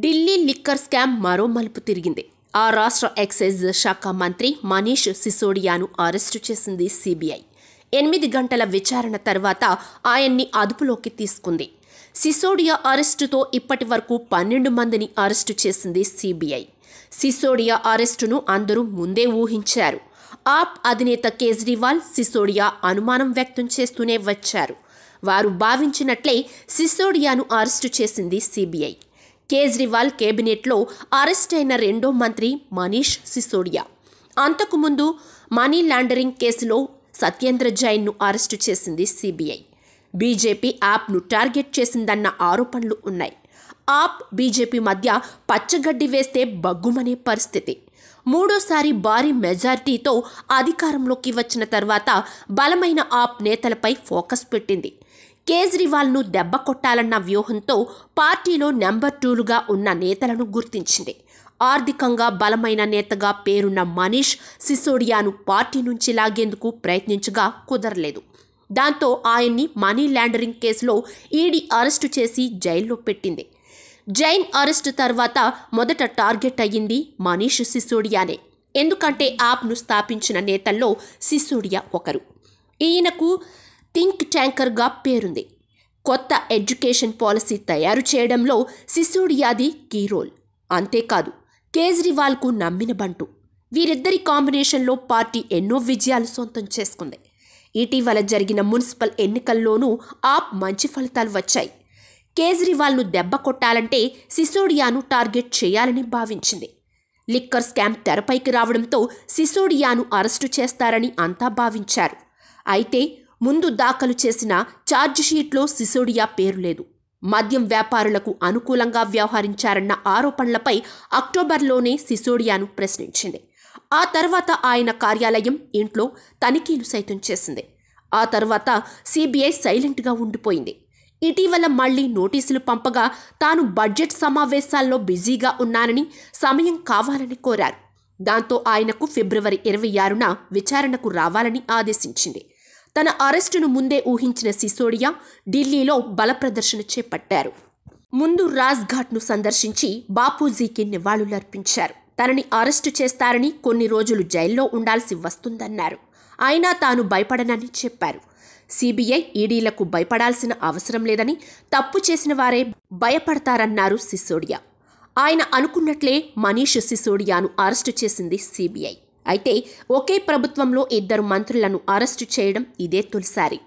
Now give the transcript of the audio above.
Delhi liquor scam మరో మలుపు తిరిగింది ఆ రాష్ట్ర ఎక్సైజ్ శాఖ మంత్రి మనీష్ సిసోడియాను అరెస్టు చేసింది సిబిఐ ఎనిమిది గంటల విచారణ తర్వాత ఆయన్ని అదుపులోకి తీసుకుంది సిసోడియా అరెస్టుతో ఇప్పటి వరకు పన్నెండు మందిని అరెస్టు చేసింది సిబిఐ సిసోడియా అరెస్టును అందరూ ముందే ఊహించారు ఆప్ అధినేత కేజ్రీవాల్ సిసోడియా అనుమానం వ్యక్తం చేస్తూనే వచ్చారు వారు భావించినట్లే సిసోడియాను అరెస్టు చేసింది సిబిఐ కేజ్రీవాల్ కేబినెట్లో అరెస్ట్ అయిన రెండో మంత్రి మనీష్ సిసోడియా అంతకుముందు మనీ లాండరింగ్ కేసులో సత్యేంద్ర జైన్ను అరెస్టు చేసింది సిబిఐ బీజేపీ యాప్ను టార్గెట్ చేసిందన్న ఆరోపణలు ఉన్నాయి ఆప్ బీజేపీ మధ్య పచ్చగడ్డి వేస్తే బగ్గుమనే పరిస్థితి మూడోసారి భారీ మెజార్టీతో అధికారంలోకి వచ్చిన తర్వాత బలమైన ఆప్ నేతలపై ఫోకస్ పెట్టింది కేజ్రీవాల్ను దెబ్బ కొట్టాలన్న వ్యూహంతో పార్టీలో నెంబర్ టూలుగా ఉన్న నేతలను గుర్తించింది ఆర్థికంగా బలమైన నేతగా పేరున్న మనీష్ సిసోడియాను పార్టీ నుంచి లాగేందుకు ప్రయత్నించగా కుదరలేదు దాంతో ఆయన్ని మనీ ల్యాండరింగ్ కేసులో ఈడీ అరెస్టు చేసి జైల్లో పెట్టింది జైన్ అరెస్టు తర్వాత మొదట టార్గెట్ అయ్యింది మనీష్ సిసోడియానే ఎందుకంటే యాప్ను స్థాపించిన నేతల్లో సిసోడియా ఒకరు ఈయనకు థింక్ ట్యాంకర్గా పేరుంది కొత్త ఎడ్యుకేషన్ పాలసీ తయారు చేయడంలో సిసోడియాది కీ రోల్ అంతేకాదు కేజ్రీవాల్కు నమ్మిన బంటు వీరిద్దరి కాంబినేషన్లో పార్టీ ఎన్నో విజయాలు సొంతం చేసుకుంది ఇటీవల జరిగిన మున్సిపల్ ఎన్నికల్లోనూ ఆప్ మంచి ఫలితాలు వచ్చాయి కేజ్రీవాల్ను దెబ్బ కొట్టాలంటే సిసోడియాను టార్గెట్ చేయాలని భావించింది లిక్కర్ స్కామ్ తెరపైకి రావడంతో సిసోడియాను అరెస్టు చేస్తారని అంతా భావించారు అయితే ముందు దాఖలు చేసిన ఛార్జిషీట్లో సిసోడియా పేరు లేదు మద్యం వ్యాపారులకు అనుకూలంగా వ్యవహరించారన్న ఆరోపణలపై అక్టోబర్లోనే సిసోడియాను ప్రశ్నించింది ఆ తర్వాత ఆయన కార్యాలయం ఇంట్లో తనిఖీలు సైతం చేసింది ఆ తర్వాత సిబిఐ సైలెంట్గా ఉండిపోయింది ఇటీవల మళ్లీ నోటీసులు పంపగా తాను బడ్జెట్ సమావేశాల్లో బిజీగా ఉన్నానని సమయం కావాలని కోరారు దాంతో ఆయనకు ఫిబ్రవరి ఇరవై ఆరున విచారణకు రావాలని ఆదేశించింది తన అరెస్టును ముందే ఊహించిన సిసోడియా ఢిల్లీలో బల ప్రదర్శన చేపట్టారు ముందు రాజ్ఘాట్ను సందర్శించి బాపూజీకి నివాళులర్పించారు తనని అరెస్టు చేస్తారని కొన్ని రోజులు జైల్లో ఉండాల్సి వస్తుందన్నారు అయినా తాను భయపడనని చెప్పారు సిబిఐ ఈడీలకు భయపడాల్సిన అవసరం లేదని తప్పు చేసిన వారే భయపడతారన్నారు సిసోడియా ఆయన అనుకున్నట్లే మనీష్ సిసోడియాను అరెస్టు చేసింది సిబిఐ అయితే ఒకే ప్రభుత్వంలో ఇద్దరు మంత్రులను అరెస్టు చేయడం ఇదే తొలిసారి